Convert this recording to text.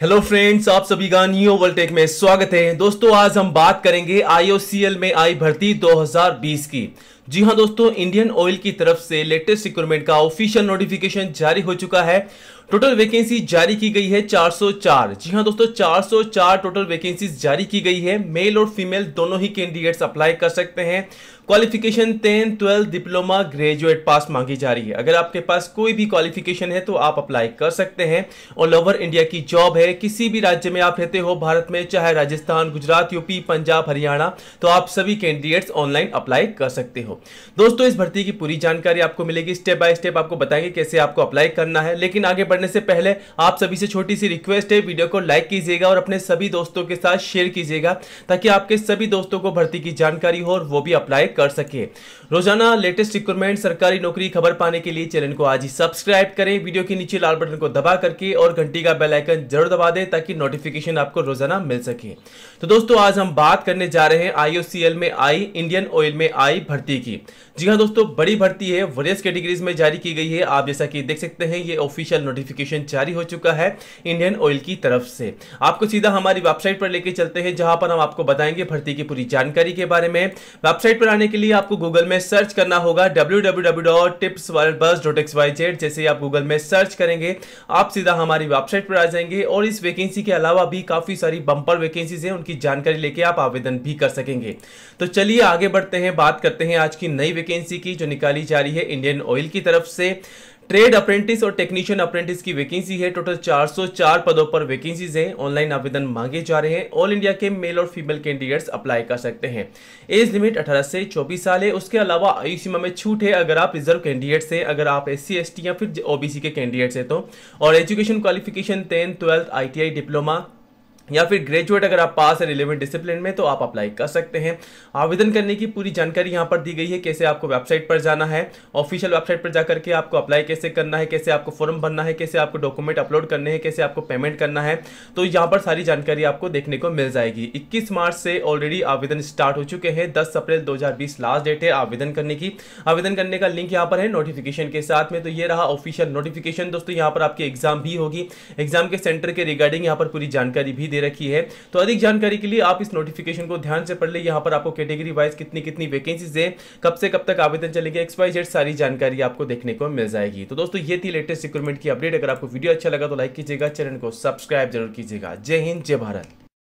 hello friends आप सभी का न्यू ओवरटेक में स्वागत है दोस्तों आज हम बात करेंगे आईओसीएल में आई भर्ती 2020 की जी हाँ दोस्तों इंडियन ऑयल की तरफ से लेटेस्ट रिक्रूटमेंट का ऑफिशियल नोटिफिकेशन जारी हो चुका है टोटल वैकेंसी जारी की गई है 404 जी हाँ दोस्तों 404 टोटल वैकेंसीज जारी की गई है मेल और फीमेल दोनों ही कैंडिडेट्स अप्लाई कर सकते हैं qualification ten twelfth diploma graduate pass मांगी जा रही है अगर आपके पास कोई भी क्वालिफिकेशन है तो आप अप्लाई कर सकते हैं ऑल ओवर इंडिया की जॉब है किसी भी राज्य में आप रहते हो भारत में चाहे राजस्थान गुजरात यूपी पंजाब हरियाणा तो आप सभी कैंडिडेट्स ऑनलाइन अप्लाई कर सकते हो दोस्तों इस भर्ती की पूरी जानकारी आपको मिलेगी स्टेप बाय स्टेप आपको बताएंगे कैसे आपको अप्लाई करना है लेकिन आगे बढ़ने से पहले आप सभी से छोटी सी रिक्वेस्ट है वीडियो को लाइक कीजिएगा और अपने सभी दोस्तों के साथ शेयर कीजिएगा ताकि आपके सभी दोस्तों को भर्ती की जानकारी हो और वो भी अप्लाई कर सके रोजाना लेटेस्ट रिक्वायरमेंट सरकारी नौकरी खबर पाने के लिए चैनल को आज ही सब्सक्राइब करें वीडियो के नीचे लाल बटन को दबा करके और घंटी का बेल आइकन जरूर दबा दें ताकि नोटिफिकेशन आपको रोजाना मिल सके तो दोस्तों आज हम बात करने जा रहे हैं आईओसीएल में आई इंडियन ऑयल में आई भर्ती की जी हाँ दोस्तों बड़ी भर्ती है वरियस कैटेगरीज में जारी की गई है आप जैसा कि देख सकते हैं ये ऑफिशियल नोटिफिकेशन जारी हो चुका है इंडियन ऑयल की तरफ से आपको सीधा हमारी वेबसाइट पर लेके चलते हैं जहां पर हम आपको बताएंगे भर्ती की पूरी जानकारी के बारे में वेबसाइट पर आने के लिए आपको गूगल में सर्च करना होगा डब्ल्यू जैसे आप गूगल में सर्च करेंगे आप सीधा हमारी वेबसाइट पर आ जाएंगे और इस वैकेंसी के अलावा भी काफी सारी बंपर वैकेंसीज हैं उनकी जानकारी लेके आप आवेदन भी कर सकेंगे तो चलिए आगे बढ़ते हैं बात करते हैं आज की नई वैकेंसी की जो निकाली जा रही है इंडियन ऑयल की तरफ से ट्रेड अप्रेंटिस और टेक्नीशियन अप्रेंटिस की वैकेंसी है टोटल 404 पदों पर वैकेंसीज हैं ऑनलाइन आवेदन मांगे जा रहे हैं ऑल इंडिया के मेल और फीमेल कैंडिडेट्स अप्लाई कर सकते हैं एज लिमिट 18 से 24 साल है उसके अलावा आयु सीमा में छूट है अगर आप रिजर्व कैंडिडेट्स हैं अगर आप एस सी या फिर ओबीसी के कैंडिडेट्स हैं तो और education qualification tenth twelfth I diploma या फिर ग्रेजुएट अगर आप पास है रिलेवेंट डिसिप्लिन में तो आप अप्लाई कर सकते हैं आवेदन करने की पूरी जानकारी यहाँ पर दी गई है कैसे आपको वेबसाइट पर जाना है ऑफिशियल वेबसाइट पर जा करके आपको अप्लाई कैसे करना है कैसे आपको फॉर्म भरना है कैसे आपको डॉक्यूमेंट अपलोड करने हैं कैसे आपको पेमेंट करना है तो यहाँ पर सारी जानकारी आपको देखने को मिल जाएगी इक्कीस मार्च से ऑलरेडी आवेदन स्टार्ट हो चुके हैं दस अप्रैल दो लास्ट डेट है आवेदन करने की आवेदन करने का लिंक यहाँ पर है नोटिफिकेशन के साथ में तो ये रहा ऑफिशियल नोटिफिकेशन दोस्तों यहाँ पर आपकी एग्जाम भी होगी एग्जाम के सेंटर के रिगार्डिंग यहाँ पर पूरी जानकारी भी दे रखी है तो अधिक जानकारी के लिए आप इस नोटिफिकेशन को ध्यान से पढ़ लें यहाँ पर आपको कैटेगरी वाइज कितनी कितनी वैकेंसीज है कब से कब तक आवेदन चलेगा एक्स वाई जेड सारी जानकारी आपको देखने को मिल जाएगी तो दोस्तों ये थी लेटेस्ट रिक्रूटमेंट की अपडेट अगर आपको वीडियो अच्छा लगा तो लाइक कीजिएगा चैनल को सब्सक्राइब जरूर कीजिएगा जय हिंद जय भारत